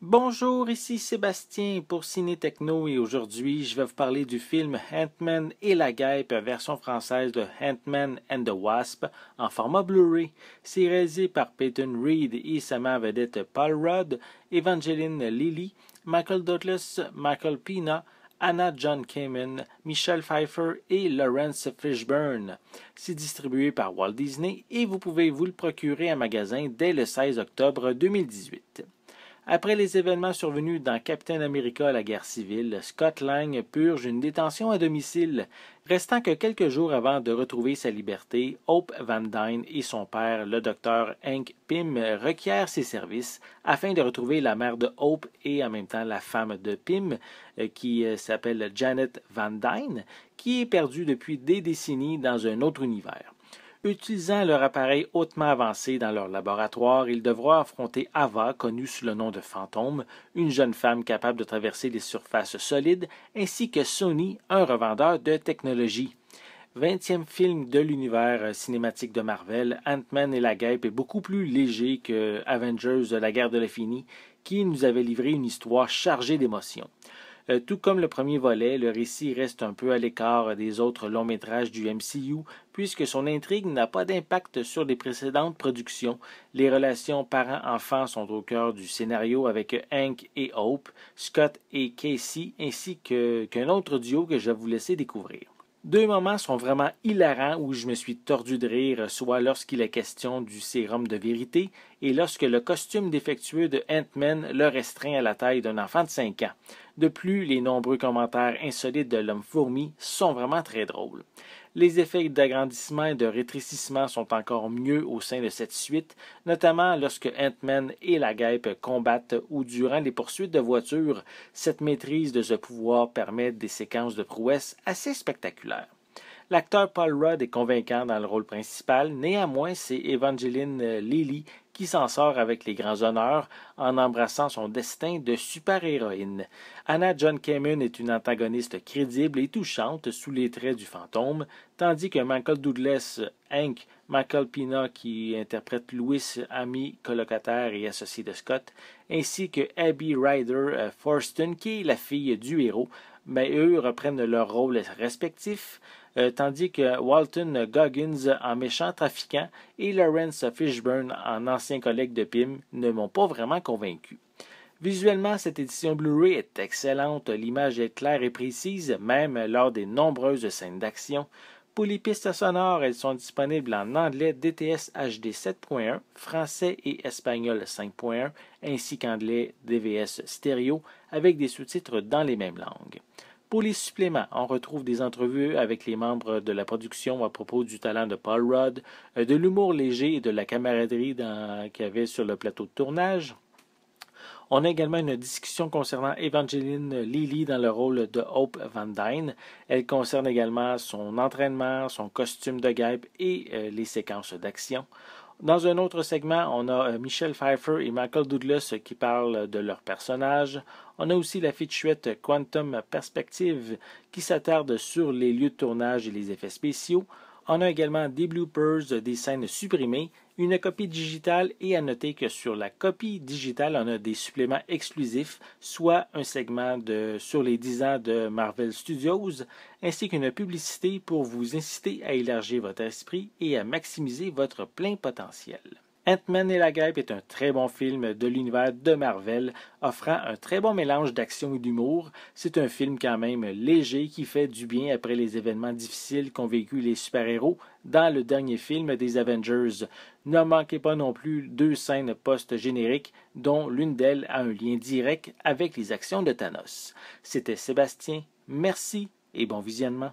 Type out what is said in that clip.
Bonjour, ici Sébastien pour Ciné Techno et aujourd'hui je vais vous parler du film Ant-Man et la guêpe, version française de Ant-Man and the Wasp en format Blu-ray. C'est réalisé par Peyton Reed et sa main vedette Paul Rudd, Evangeline Lilly, Michael Douglas, Michael Pina, Anna John Kamen, Michelle Pfeiffer et Lawrence Fishburne. C'est distribué par Walt Disney et vous pouvez vous le procurer en magasin dès le 16 octobre 2018. Après les événements survenus dans Captain America à la guerre civile, Scott Lang purge une détention à domicile, restant que quelques jours avant de retrouver sa liberté, Hope Van Dyne et son père, le docteur Hank Pym, requièrent ses services afin de retrouver la mère de Hope et en même temps la femme de Pym, euh, qui euh, s'appelle Janet Van Dyne, qui est perdue depuis des décennies dans un autre univers. Utilisant leur appareil hautement avancé dans leur laboratoire, ils devront affronter Ava, connue sous le nom de Fantôme, une jeune femme capable de traverser les surfaces solides, ainsi que Sony, un revendeur de technologie. Vingtième film de l'univers euh, cinématique de Marvel, Ant-Man et la guêpe est beaucoup plus léger que Avengers de euh, la guerre de l'infini, qui nous avait livré une histoire chargée d'émotions. Euh, tout comme le premier volet, le récit reste un peu à l'écart des autres longs métrages du MCU, puisque son intrigue n'a pas d'impact sur les précédentes productions. Les relations parents-enfants sont au cœur du scénario avec Hank et Hope, Scott et Casey, ainsi qu'un autre duo que je vais vous laisser découvrir. Deux moments sont vraiment hilarants où je me suis tordu de rire, soit lorsqu'il est question du sérum de vérité et lorsque le costume défectueux de Ant-Man le restreint à la taille d'un enfant de 5 ans. De plus, les nombreux commentaires insolites de l'homme fourmi sont vraiment très drôles. Les effets d'agrandissement et de rétrécissement sont encore mieux au sein de cette suite, notamment lorsque ant et la guêpe combattent ou durant les poursuites de voitures. Cette maîtrise de ce pouvoir permet des séquences de prouesses assez spectaculaires. L'acteur Paul Rudd est convaincant dans le rôle principal, néanmoins c'est Evangeline euh, Lilly qui s'en sort avec les grands honneurs en embrassant son destin de super-héroïne. Anna John Kamen est une antagoniste crédible et touchante sous les traits du fantôme, tandis que Michael Douglas Hank, Michael Pina qui interprète Louis, ami, colocataire et associé de Scott, ainsi que Abby Ryder euh, Forston qui est la fille du héros, mais eux reprennent leurs rôles respectifs, euh, tandis que Walton Goggins en méchant trafiquant et Lawrence Fishburne en ancien collègue de Pym ne m'ont pas vraiment convaincu. Visuellement, cette édition Blu-ray est excellente, l'image est claire et précise, même lors des nombreuses scènes d'action. Pour les pistes sonores, elles sont disponibles en anglais DTS HD 7.1, français et espagnol 5.1, ainsi qu'anglais DVS stéréo avec des sous-titres dans les mêmes langues. Pour les suppléments, on retrouve des entrevues avec les membres de la production à propos du talent de Paul Rudd, euh, de l'humour léger et de la camaraderie qu'il y avait sur le plateau de tournage. On a également une discussion concernant Evangeline Lilly dans le rôle de Hope Van Dyne. Elle concerne également son entraînement, son costume de guêpe et euh, les séquences d'action. Dans un autre segment, on a euh, Michel Pfeiffer et Michael Douglas qui parlent de leurs personnages. On a aussi la chouette Quantum Perspective qui s'attarde sur les lieux de tournage et les effets spéciaux. On a également des bloopers, des scènes supprimées une copie digitale et à noter que sur la copie digitale, on a des suppléments exclusifs, soit un segment de sur les 10 ans de Marvel Studios, ainsi qu'une publicité pour vous inciter à élargir votre esprit et à maximiser votre plein potentiel. Ant-Man et la Guêpe est un très bon film de l'univers de Marvel, offrant un très bon mélange d'action et d'humour. C'est un film quand même léger qui fait du bien après les événements difficiles qu'ont vécu les super-héros dans le dernier film des Avengers. Ne manquez pas non plus deux scènes post-génériques, dont l'une d'elles a un lien direct avec les actions de Thanos. C'était Sébastien, merci et bon visionnement.